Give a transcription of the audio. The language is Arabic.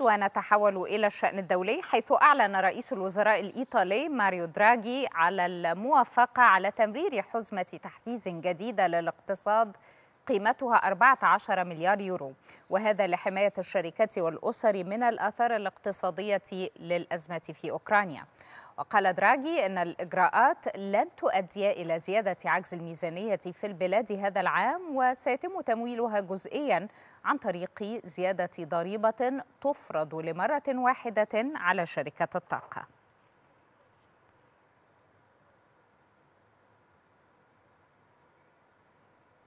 ونتحول إلى الشأن الدولي حيث أعلن رئيس الوزراء الإيطالي ماريو دراجي على الموافقة على تمرير حزمة تحفيز جديدة للاقتصاد قيمتها 14 مليار يورو وهذا لحماية الشركات والأسر من الآثار الاقتصادية للأزمة في أوكرانيا وقال دراجي أن الإجراءات لن تؤدي إلى زيادة عجز الميزانية في البلاد هذا العام وسيتم تمويلها جزئيا عن طريق زيادة ضريبة تفرض لمرة واحدة على شركة الطاقة